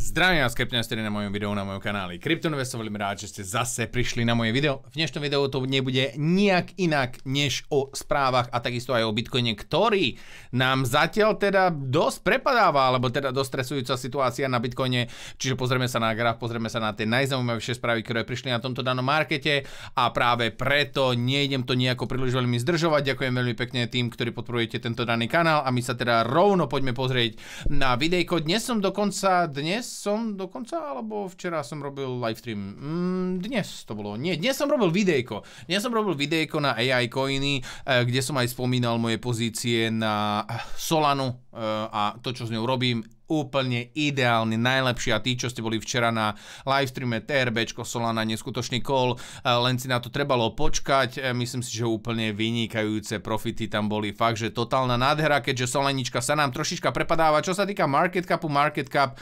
Zdravím vás, ste na mojom videu na mojom kanáli. Kryptoinvestor, veľmi rád, že ste zase prišli na moje video. V dnešnom videu to nebude nejak inak než o správach a takisto aj o Bitcoine, ktorý nám zatiaľ teda dosť prepadáva, alebo teda dosť stresujúca situácia na Bitcoine. Čiže pozrieme sa na graf, pozrieme sa na tie najzaujímavejšie správy, ktoré prišli na tomto danom markete a práve preto nejdem to nejako príliš veľmi zdržovať. Ďakujem veľmi pekne tým, ktorí podporujete tento daný kanál a my sa teda rovno poďme pozrieť na videjko. Dnes som dokonca dnes som dokonca, alebo včera som robil live stream. Mm, dnes to bolo. Nie, dnes som robil videjko. Dnes som robil videjko na AI coiny, eh, kde som aj spomínal moje pozície na Solanu Eh, a to, čo s ňou robím, úplne ideálne, najlepšie. A tí, čo ste boli včera na livestreame TRB, Solana, neskutočný kol, eh, len si na to trebalo počkať. Eh, myslím si, že úplne vynikajúce profity tam boli. Fakt, že totálna nádhera, keďže Solanička sa nám trošička prepadáva. Čo sa týka market capu, market cap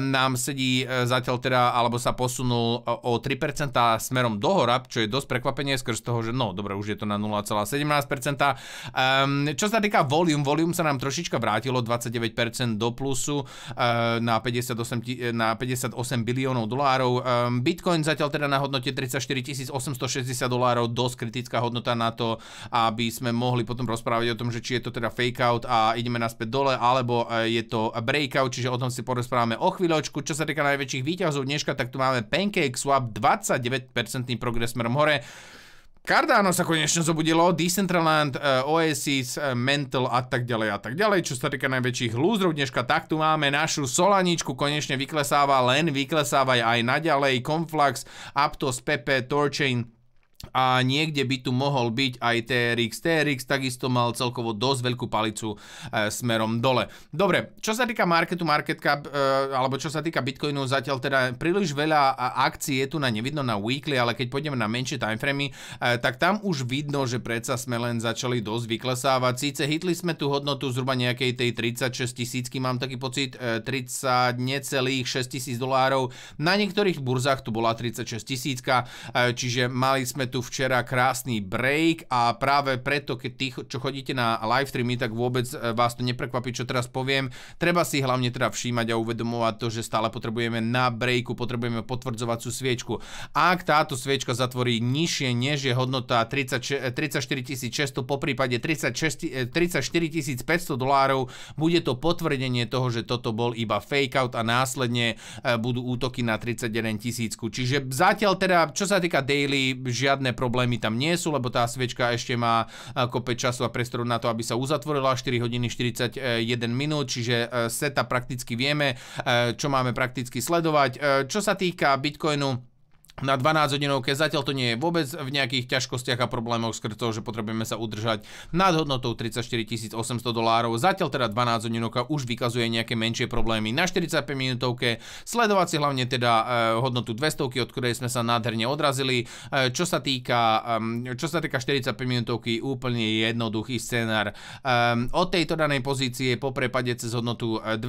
nám sedí zatiaľ teda, alebo sa posunul o 3% smerom dohora, čo je dosť prekvapenie skrz toho, že no, dobre, už je to na 0,17%. Ehm, čo sa týka volume, volume sa nám trošička vrátil vrátilo 29% do plusu e, na 58, na 58 biliónov dolárov. Ehm, Bitcoin zatiaľ teda na hodnote 34 860 dolárov, dosť kritická hodnota na to, aby sme mohli potom rozprávať o tom, že či je to teda fake out a ideme naspäť dole, alebo e, je to breakout, čiže o tom si porozprávame o chvíľočku. Čo sa týka najväčších výťazov dneška, tak tu máme Pancake Swap 29% progres smerom hore. Cardano sa konečne zobudilo, Decentraland, eh, Oasis, eh, Mental a tak ďalej a tak ďalej, čo sa týka najväčších lúzrov dneška, tak tu máme našu Solaničku, konečne vyklesáva, len vyklesáva aj naďalej, Conflux, Aptos, Pepe, Torchain, a niekde by tu mohol byť aj TRX. TRX takisto mal celkovo dosť veľkú palicu e, smerom dole. Dobre, čo sa týka marketu, market cap, e, alebo čo sa týka Bitcoinu, zatiaľ teda príliš veľa akcií je tu na nevidno na weekly, ale keď pôjdeme na menšie timeframey, e, tak tam už vidno, že predsa sme len začali dosť vyklesávať. Síce hitli sme tú hodnotu zhruba nejakej tej 36 tisícky, mám taký pocit, 30 necelých 6 tisíc dolárov. Na niektorých burzách tu bola 36 tisícka, čiže mali sme tu tu včera krásny break a práve preto, keď tých, čo chodíte na live streamy, tak vôbec e, vás to neprekvapí, čo teraz poviem. Treba si hlavne teda všímať a uvedomovať to, že stále potrebujeme na breaku, potrebujeme potvrdzovacú sviečku. Ak táto sviečka zatvorí nižšie, než je hodnota 34 600, e, po prípade 36, 34 500 dolárov, bude to potvrdenie toho, že toto bol iba fake out a následne e, budú útoky na 31 000. Čiže zatiaľ teda, čo sa týka daily, žiadne žiadne problémy tam nie sú, lebo tá sviečka ešte má e, kopeť času a priestoru na to, aby sa uzatvorila 4 hodiny 41 minút, čiže e, seta prakticky vieme, e, čo máme prakticky sledovať. Čo sa týka Bitcoinu, na 12 hodinovke. Zatiaľ to nie je vôbec v nejakých ťažkostiach a problémoch skrz toho, že potrebujeme sa udržať nad hodnotou 34 800 dolárov. Zatiaľ teda 12 hodinovka už vykazuje nejaké menšie problémy. Na 45 minútovke sledovať si hlavne teda e, hodnotu 200, od ktorej sme sa nádherne odrazili. E, čo sa týka, e, čo sa týka 45 minútovky, úplne jednoduchý scenár. od tejto danej pozície po prepade cez hodnotu 200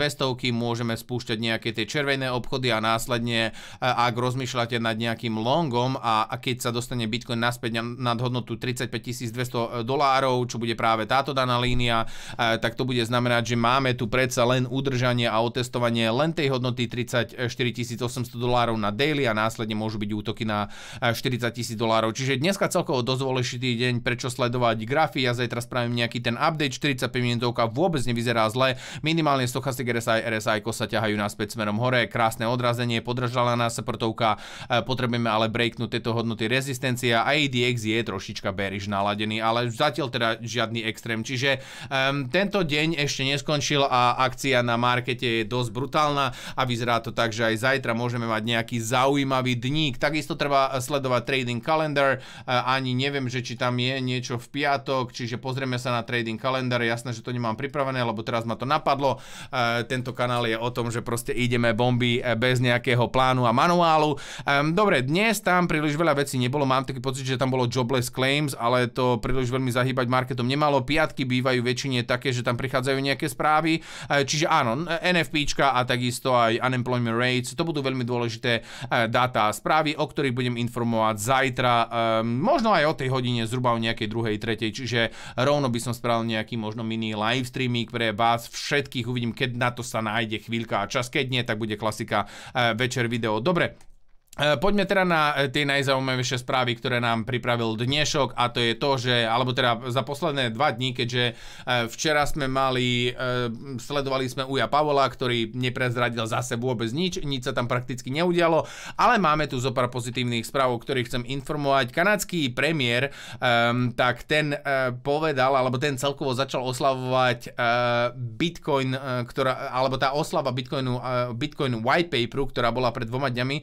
môžeme spúšťať nejaké tie červené obchody a následne, ak rozmýšľate nad nejakým nejakým longom a, a keď sa dostane Bitcoin naspäť nad hodnotu 35 200 e, dolárov, čo bude práve táto daná línia, e, tak to bude znamenať, že máme tu predsa len udržanie a otestovanie len tej hodnoty 34 800 dolárov na daily a následne môžu byť útoky na 40 e, 000 dolárov. Čiže dneska celkovo dosť dôležitý deň, prečo sledovať grafy. Ja zajtra spravím nejaký ten update, 45 minútovka vôbec nevyzerá zle. Minimálne stochastik RSI, RSI ko sa ťahajú naspäť smerom hore, krásne odrazenie, podržala nás prtovka, potrebujeme potrebujeme ale breaknúť tieto hodnoty rezistencia. a ADX je trošička bearish naladený, ale zatiaľ teda žiadny extrém. Čiže um, tento deň ešte neskončil a akcia na markete je dosť brutálna a vyzerá to tak, že aj zajtra môžeme mať nejaký zaujímavý dník. Takisto treba sledovať trading calendar. Uh, e, ani neviem, že či tam je niečo v piatok, čiže pozrieme sa na trading calendar. Jasné, že to nemám pripravené, lebo teraz ma to napadlo. Uh, tento kanál je o tom, že proste ideme bomby e, bez nejakého plánu a manuálu. Um, dobre, Dobre, dnes tam príliš veľa vecí nebolo, mám taký pocit, že tam bolo jobless claims, ale to príliš veľmi zahýbať marketom nemalo. Piatky bývajú väčšine také, že tam prichádzajú nejaké správy, e, čiže áno, NFPčka a takisto aj unemployment rates, to budú veľmi dôležité e, dáta a správy, o ktorých budem informovať zajtra, ehm, možno aj o tej hodine, zhruba o nejakej druhej, tretej, čiže rovno by som spravil nejaký možno mini live streaming pre vás všetkých, uvidím, keď na to sa nájde chvíľka a čas, keď nie, tak bude klasika e, večer video. Dobre, E, poďme teda na e, tie najzaujímavejšie správy, ktoré nám pripravil dnešok a to je to, že, alebo teda za posledné dva dní, keďže e, včera sme mali, sledovali sme Uja Pavola, ktorý neprezradil zase vôbec nič, nič sa tam prakticky neudialo, ale máme tu zo pár pozitívnych správ, o ktorých chcem informovať. Kanadský premiér, tak ten povedal, alebo ten celkovo začal oslavovať Bitcoin, ktorá, alebo tá oslava Bitcoinu, Bitcoin White Paperu, ktorá bola pred dvoma dňami,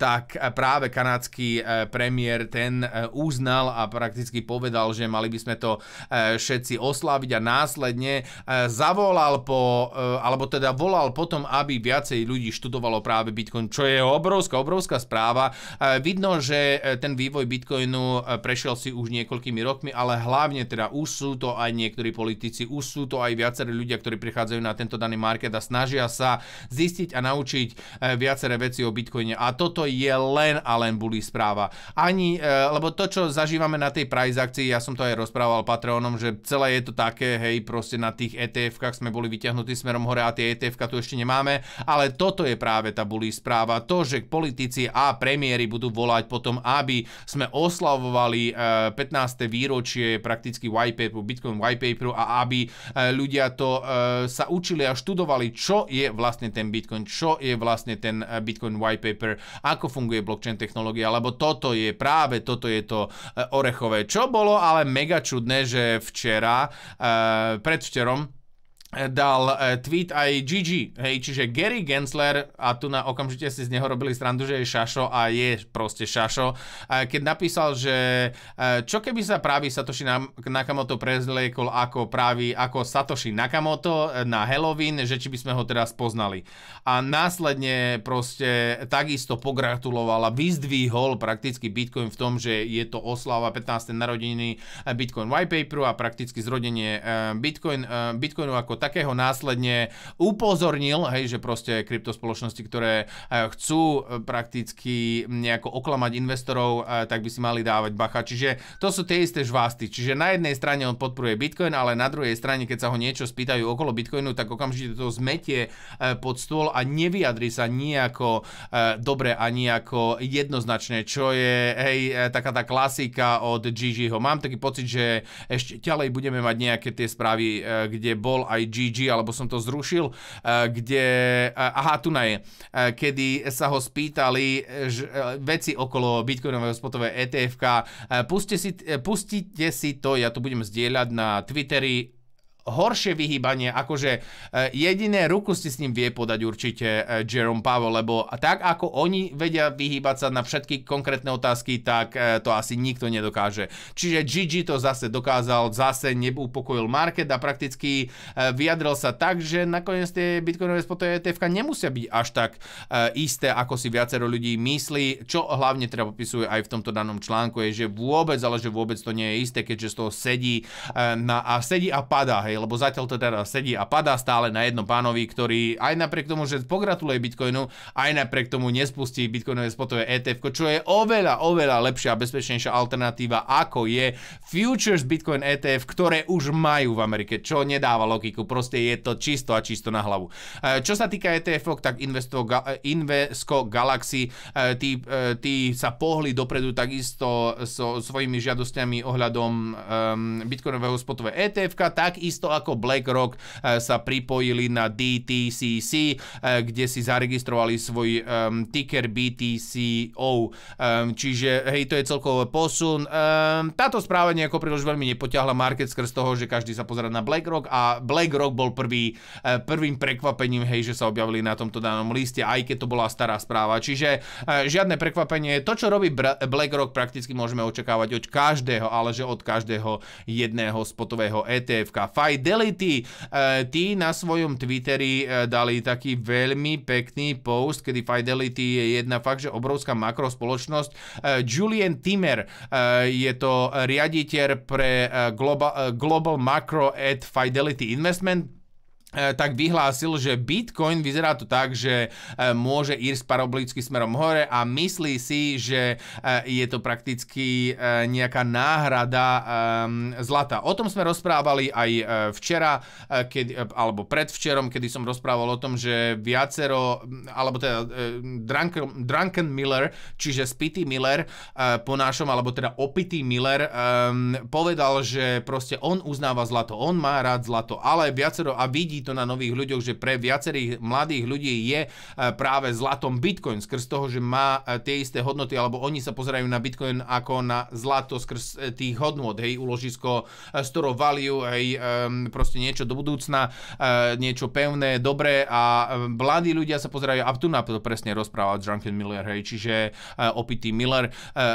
tá tak práve kanadský e, premiér ten e, uznal a prakticky povedal, že mali by sme to e, všetci osláviť a následne zavolal po, alebo teda volal potom, aby viacej ľudí študovalo práve Bitcoin, čo je obrovská, obrovská správa. Vidno, že ten vývoj Bitcoinu prešiel si už niekoľkými rokmi, ale hlavne teda už sú to aj niektorí politici, už sú to aj viacerí ľudia, ktorí prichádzajú na tento daný market a snažia sa zistiť a naučiť viaceré veci o Bitcoine. A toto je len a len bully správa. Ani, e, lebo to, čo zažívame na tej price akcii, ja som to aj rozprával Patreonom, že celé je to také, hej, proste na tých ETF-kách sme boli vyťahnutí smerom hore a tie etf tu ešte nemáme, ale toto je práve tá bully správa. To, že politici a premiéry budú volať potom, aby sme oslavovali 15. E, výročie prakticky white paperu, Bitcoin white paperu a aby e, ľudia to sa učili a študovali, čo je vlastne ten Bitcoin, čo je vlastne ten Bitcoin white paper, ako ako funguje blockchain technológia, lebo toto je práve, toto je to eh, orechové. Čo bolo ale mega čudné, že včera, eh, predvčerom, Eh, dal eh, tweet aj GG, hej, čiže Gary Gensler, a tu na okamžite si z neho robili srandu, že je šašo a je proste šašo, keď napísal, že eh, čo keby sa právi Satoshi Nakamoto prezliekol ako právi ako Satoshi Nakamoto na Halloween, že či by sme ho teraz poznali. A následne proste takisto pogratuloval a vyzdvihol prakticky Bitcoin v tom, že je to oslava 15. narodiny Bitcoin whitepaperu a prakticky zrodenie Bitcoin, Bitcoinu ako takého následne upozornil, hej, že proste kryptospoločnosti, ktoré eh, chcú eh, prakticky nejako oklamať investorov, eh, tak by si mali dávať bacha. Čiže to sú tie isté žvásty. Čiže na jednej strane on podporuje Bitcoin, ale na druhej strane, keď sa ho niečo spýtajú okolo Bitcoinu, tak okamžite to zmetie pod stôl a nevyjadri sa nejako dobre a nejako jednoznačne, čo je hej, taká tá klasika od Gigiho. Mám taký pocit, že ešte ďalej budeme mať nejaké tie správy, kde bol aj GG, alebo som to zrušil, eh, kde, eh, aha, tu na je, eh, kedy sa ho spýtali veci okolo bitcoinového spotové etf puste si, pustite si to, ja to budem zdieľať na Twittery horšie vyhýbanie, akože e, jediné ruku ste s ním vie podať určite e, Jerome Powell, lebo tak ako oni vedia vyhýbať sa na všetky konkrétne otázky, tak e, to asi nikto nedokáže. Čiže GG to zase dokázal, zase neupokojil market a prakticky vyjadril sa tak, že nakoniec tie bitcoinové spot etf nemusia byť až tak isté, ako si viacero ľudí myslí, čo hlavne teda popisuje aj v tomto danom článku, je, že vôbec, ale že vôbec to nie je isté, keďže z toho sedí na, a sedí a padá, hej, hej, lebo zatiaľ to teda sedí a padá stále na jednom pánovi, ktorý aj napriek tomu, že pogratuluje Bitcoinu, aj napriek tomu nespustí Bitcoinové spotové ETF, čo je oveľa, oveľa lepšia a bezpečnejšia alternatíva, ako je Futures Bitcoin ETF, ktoré už majú v Amerike, čo nedáva logiku, proste je to čisto a čisto na hlavu. E, čo sa týka etf tak Investo, e, Invesco Galaxy, e, tí, tí sa pohli dopredu takisto so svojimi žiadosťami ohľadom um, Bitcoinového spotové ETF, takisto takisto ako BlackRock e, sa pripojili na DTCC, e, kde si zaregistrovali svoj um, ticker BTCO. Um, čiže hej, to je celkový posun. Um, táto správa nejako príliš veľmi nepoťahla market skrz toho, že každý sa pozera na BlackRock a BlackRock bol prvý, prvým prekvapením, hej, že sa objavili na tomto danom liste, aj keď to bola stará správa. Čiže žiadne prekvapenie. To, čo robí BlackRock, prakticky môžeme očakávať od každého, ale že od každého jedného spotového ETF-ka aj Delity. E, tí na svojom Twitteri e, dali taký veľmi pekný post, kedy Fidelity je jedna fakt, že obrovská makrospoločnosť. E, Julian Timmer je to riaditeľ pre Global, Macro at Fidelity Investment E, tak vyhlásil, že Bitcoin vyzerá to tak, že e, môže ísť parabolicky smerom hore a myslí si, že e, je to prakticky nejaká náhrada zlata. O tom sme rozprávali aj včera, keď, alebo predvčerom, kedy som rozprával o tom, že viacero, alebo teda Drunken, Drunken Miller, čiže Spity Miller po našom, alebo teda Opitý Miller, povedal, že proste on uznáva zlato, on má rád zlato, ale viacero a vidí to na nových ľuďoch, že pre viacerých mladých ľudí je e, práve zlatom Bitcoin skrz toho, že má e, tie isté hodnoty, alebo oni sa pozerajú na Bitcoin ako na zlato skrz e, tých hodnot, hej, uložisko store value, hej, proste niečo do budúcna, niečo pevné, dobré a mladí ľudia sa pozerajú, a tu na to presne rozpráva Drunken Miller, hej, čiže opitý Miller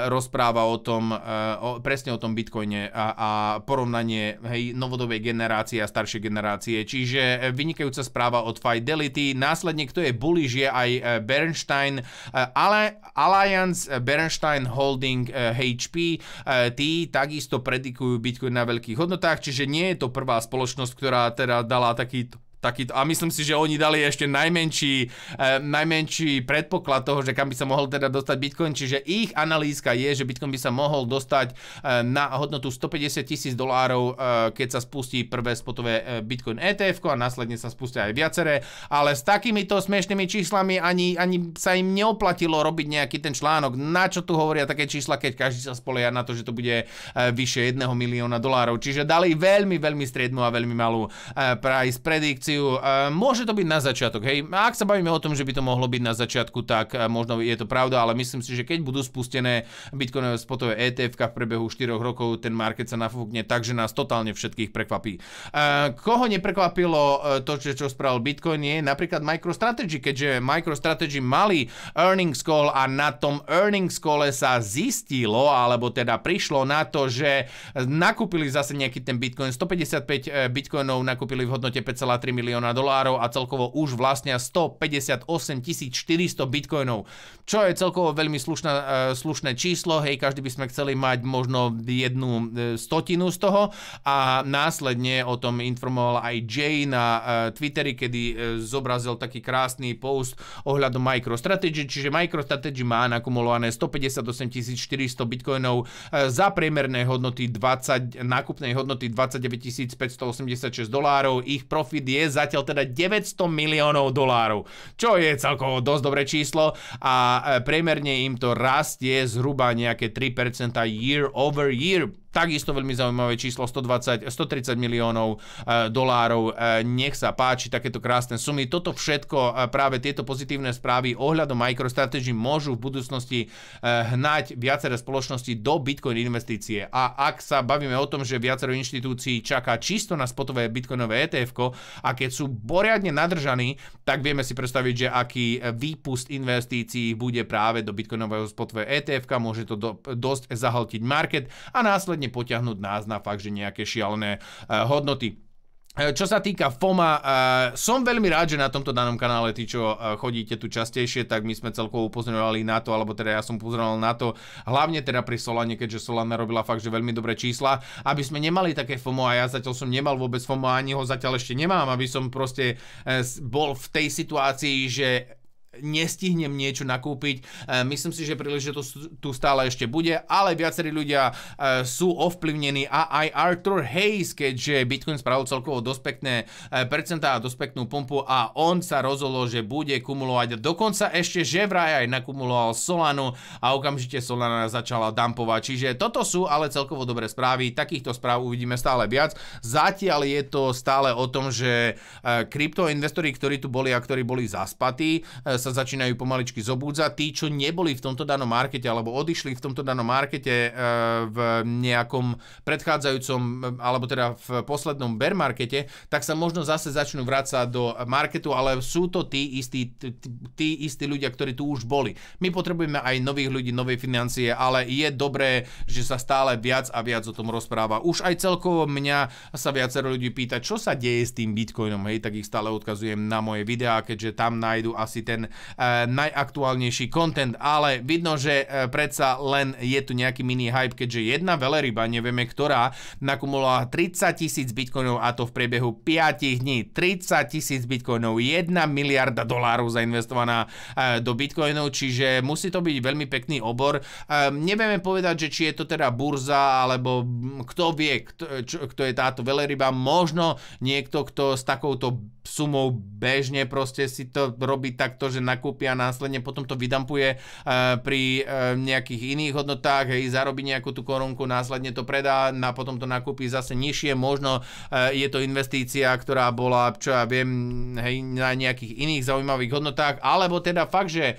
rozpráva o tom, presne o tom Bitcoine a, a porovnanie, hej, novodobej generácie a staršej generácie, čiže vynikajúca správa od Fidelity. Následne, kto je bullish, je aj e, Bernstein, e, ale Alliance e, Bernstein Holding HP. Tí takisto predikujú Bitcoin na veľkých hodnotách, čiže nie je to prvá spoločnosť, ktorá teda dala takýto Takýto. A myslím si, že oni dali ešte najmenší, e, najmenší predpoklad toho, že kam by sa mohol teda dostať Bitcoin, čiže ich analýzka je, že Bitcoin by sa mohol dostať e, na hodnotu 150 tisíc dolárov, e, keď sa spustí prvé spotové e, Bitcoin ETF a následne sa spustia aj viaceré, ale s takýmito smiešnými číslami ani, ani sa im neoplatilo robiť nejaký ten článok. Na čo tu hovoria také čísla, keď každý sa spolia na to, že to bude e, vyše 1 milióna dolárov. Čiže dali veľmi, veľmi striednu a veľmi malú e, price predikciu reláciu. Môže to byť na začiatok, hej. Ak sa bavíme o tom, že by to mohlo byť na začiatku, tak e, možno je to pravda, ale myslím si, že keď budú spustené bitcoinové spotové ETF v priebehu 4 rokov, ten market sa nafúkne tak, že nás totálne všetkých prekvapí. E, koho neprekvapilo e, to, čo spravil Bitcoin, je napríklad MicroStrategy, keďže MicroStrategy mali earnings call a na tom earnings call sa zistilo, alebo teda prišlo na to, že nakúpili zase nejaký ten Bitcoin, 155 bitcoinov nakúpili v hodnote 5,3 milióna milióna dolárov a celkovo už vlastnia 158 400 bitcoinov, čo je celkovo veľmi slušná, e, slušné číslo, hej, každý by sme chceli mať možno jednu e, stotinu z toho a následne o tom informoval aj Jay na e, Twitteri, kedy zobrazil taký krásny post ohľadom MicroStrategy, čiže MicroStrategy má nakumulované 158 400 bitcoinov za priemerné hodnoty 20, nákupnej hodnoty 29 586 dolárov, ich profit je je zatiaľ teda 900 miliónov dolárov, čo je celkovo dosť dobré číslo a e, priemerne im to rastie zhruba nejaké 3% year over year. Takisto veľmi zaujímavé číslo 120, 130 miliónov e, dolárov. E, nech sa páči, takéto krásne sumy. Toto všetko, e, práve tieto pozitívne správy ohľadom MicroStrategy môžu v budúcnosti hnať viaceré spoločnosti do Bitcoin investície. A ak sa bavíme o tom, že viacero inštitúcií čaká čisto na spotové bitcoinové etf a keď sú poriadne nadržaní, tak vieme si predstaviť, že aký výpust investícií bude práve do bitcoinového spotové etf môže to do, dosť zahaltiť market a následne riadne potiahnuť nás na fakt, že nejaké šialené eh, hodnoty. Eh, čo sa týka FOMA, eh, som veľmi rád, že na tomto danom kanále tí, čo chodíte tu častejšie, tak my sme celkovo upozorňovali na to, alebo teda ja som upozorňoval na to, hlavne teda pri Solane, keďže Solana robila fakt, že veľmi dobré čísla, aby sme nemali také FOMO a ja zatiaľ som nemal vôbec FOMO, ani ho zatiaľ ešte nemám, aby som proste bol v tej situácii, že nestihnem niečo nakúpiť. E, myslím si, že príležitosť tu stále ešte bude, ale viacerí ľudia e, sú ovplyvnení a aj Arthur Hayes, keďže Bitcoin spravil celkovo dosť pekné e, percentá a dosť peknú pumpu a on sa rozhodol, že bude kumulovať. Dokonca ešte že vraj aj nakumuloval Solanu a okamžite Solana začala dampovať. Čiže toto sú ale celkovo dobré správy. Takýchto správ uvidíme stále viac. Zatiaľ je to stále o tom, že kryptoinvestori, ktorí tu boli a ktorí boli zaspatí, sa začínajú pomaličky zobúdzať. Tí, čo neboli v tomto danom markete alebo odišli v tomto danom markete e, v nejakom predchádzajúcom alebo teda v poslednom bear markete, tak sa možno zase začnú vrácať do marketu, ale sú to tí istí, tí istí ľudia, ktorí tu už boli. My potrebujeme aj nových ľudí, nové financie, ale je dobré, že sa stále viac a viac o tom rozpráva. Už aj celkovo mňa sa viacero ľudí pýta, čo sa deje s tým Bitcoinom, hej, tak ich stále odkazujem na moje videá, keďže tam nájdu asi ten Eh, najaktuálnejší content, ale vidno, že eh, predsa len je tu nejaký mini hype, keďže jedna veleryba, nevieme ktorá, nakumulovala 30 tisíc bitcoinov a to v priebehu 5 dní. 30 tisíc bitcoinov, 1 miliarda dolárov zainvestovaná eh, do bitcoinov, čiže musí to byť veľmi pekný obor. Nevieme povedať, že či je to teda burza, alebo kto vie, kto, čo, kto je táto veleryba. Možno niekto, kto s takouto sumou bežne proste si to robí takto, že nakúpia a následne potom to vydampuje eh, pri eh, nejakých iných hodnotách, hej, zarobí nejakú tú korunku, následne to predá no a potom to nakúpi zase nižšie, možno eh, je to investícia, ktorá bola, čo ja viem, hej, na nejakých iných zaujímavých hodnotách, alebo teda fakt, že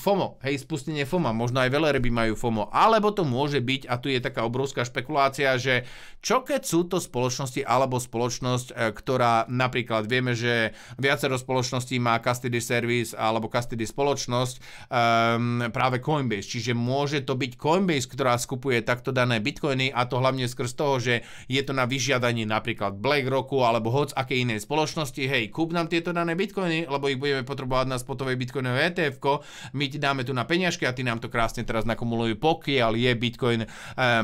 FOMO, hej, spustenie FOMA, možno aj veleryby majú FOMO, alebo to môže byť, a tu je taká obrovská špekulácia, že čo keď sú to spoločnosti alebo spoločnosť, ktorá na Napríklad vieme, že viacero spoločností má custody service alebo custody spoločnosť um, práve Coinbase. Čiže môže to byť Coinbase, ktorá skupuje takto dané bitcoiny a to hlavne skrz toho, že je to na vyžiadanie napríklad BlackRocku alebo hoc aké inej spoločnosti. Hej, kúp nám tieto dané bitcoiny, lebo ich budeme potrebovať na spotovej bitcoinové etf my ti dáme tu na peňažky a ty nám to krásne teraz nakumulujú, pokiaľ je bitcoin e,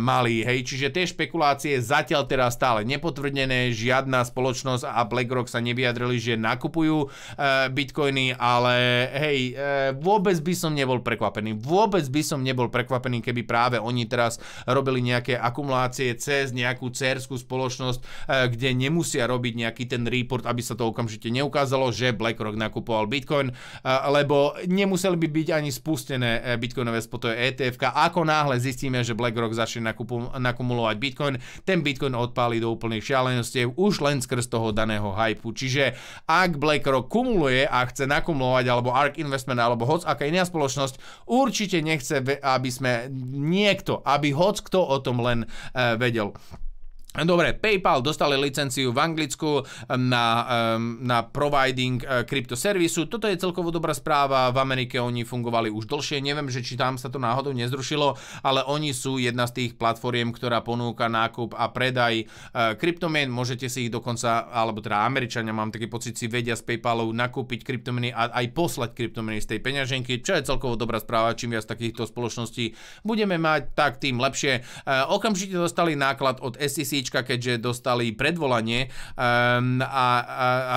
malý. Hej, čiže tie špekulácie zatiaľ teraz stále nepotvrdené, žiadna spoločnosť a BlackRock BlackRock sa nevyjadrili, že nakupujú e, bitcoiny, ale hej, e, vôbec by som nebol prekvapený. Vôbec by som nebol prekvapený, keby práve oni teraz robili nejaké akumulácie cez nejakú cerskú spoločnosť, e, kde nemusia robiť nejaký ten report, aby sa to okamžite neukázalo, že BlackRock nakupoval bitcoin, lebo nemuseli by byť ani spustené bitcoinové spotové etf Ako náhle zistíme, že BlackRock začne nakumulovať bitcoin, ten bitcoin odpáli do úplných šialenostiev už len skrz toho daného hype hypu. Čiže ak BlackRock kumuluje a chce nakumulovať, alebo ARK Investment, alebo hoc aká iná spoločnosť, určite nechce, aby sme niekto, aby hoc kto o tom len eh, vedel. Dobre, PayPal dostali licenciu v Anglicku na, na providing eh, kryptoservisu. Toto je celkovo dobrá správa. V Amerike oni fungovali už dlhšie. Neviem, že či tam sa to náhodou nezrušilo, ale oni sú jedna z tých platformiem, ktorá ponúka nákup a predaj eh, kryptomien. Môžete si ich dokonca, alebo teda Američania, mám taký pocit, si vedia z PayPalov nakúpiť kryptomeny a aj poslať kryptomeny z tej peňaženky, čo je celkovo dobrá správa. Čím viac takýchto spoločností budeme mať, tak tým lepšie. Eh, okamžite dostali náklad od SEC Matovička, keďže dostali predvolanie um, a,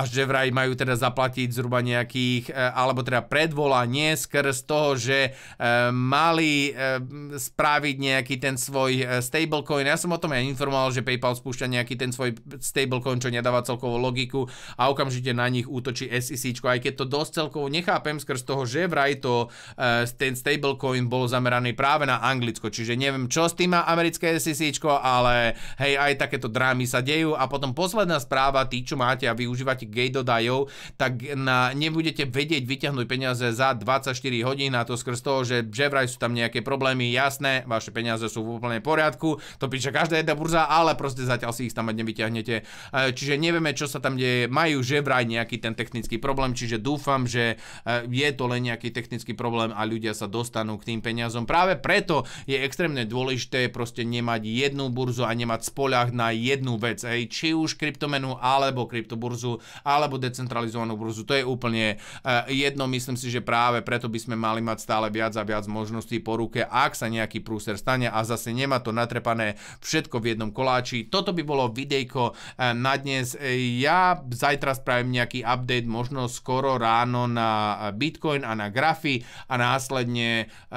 a, a že vraj majú teda zaplatiť zhruba nejakých, e, alebo teda predvolanie skrz toho, že uh, mali uh, spraviť nejaký ten svoj stablecoin. Ja som o tom aj informoval, že PayPal spúšťa nejaký ten svoj stablecoin, čo nedáva celkovo logiku a okamžite na nich útočí SEC, aj keď to dosť celkovo nechápem skrz toho, že vraj to uh, ten stablecoin bol zameraný práve na Anglicko, čiže neviem, čo s tým má americké SEC, ale hej, aj takéto drámy sa dejú. A potom posledná správa, tí, čo máte a využívate gay.io, tak na, nebudete vedieť vyťahnuť peniaze za 24 hodín a to skrz toho, že, že vraj sú tam nejaké problémy, jasné, vaše peniaze sú v úplne poriadku, to píše každá jedna burza, ale proste zatiaľ si ich tam nevyťahnete. E, čiže nevieme, čo sa tam deje, majú že vraj nejaký ten technický problém, čiže dúfam, že e, je to len nejaký technický problém a ľudia sa dostanú k tým peniazom. Práve preto je extrémne dôležité proste nemať jednu burzu a nemať spoľah obsah na jednu vec, hej, či už kryptomenu, alebo kryptoburzu, alebo decentralizovanú burzu. To je úplne eh, jedno, myslím si, že práve preto by sme mali mať stále viac a viac možností po ruke, ak sa nejaký prúser stane a zase nemá to natrepané všetko v jednom koláči. Toto by bolo videjko eh, na dnes. Ja zajtra spravím nejaký update, možno skoro ráno na Bitcoin a na grafy a následne, eh,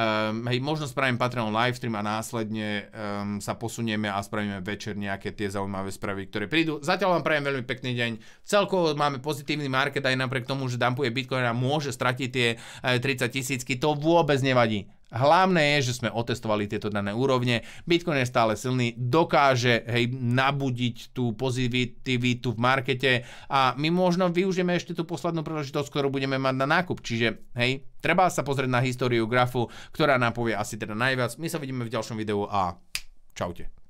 hej, možno spravím Patreon livestream a následne um, sa posunieme a spravíme večer nejaký nejaké tie zaujímavé správy, ktoré prídu. Zatiaľ vám prajem veľmi pekný deň. Celkovo máme pozitívny market aj napriek tomu, že dumpuje Bitcoin a môže stratiť tie 30 eh, tisícky. To vôbec nevadí. Hlavné je, že sme otestovali tieto dané úrovne. Bitcoin je stále silný, dokáže hej, nabudiť tú pozitivitu v markete a my možno využijeme ešte tú poslednú príležitosť, ktorú budeme mať na nákup. Čiže hej, treba sa pozrieť na históriu grafu, ktorá nám povie asi teda najviac. My sa vidíme v ďalšom videu a čaute.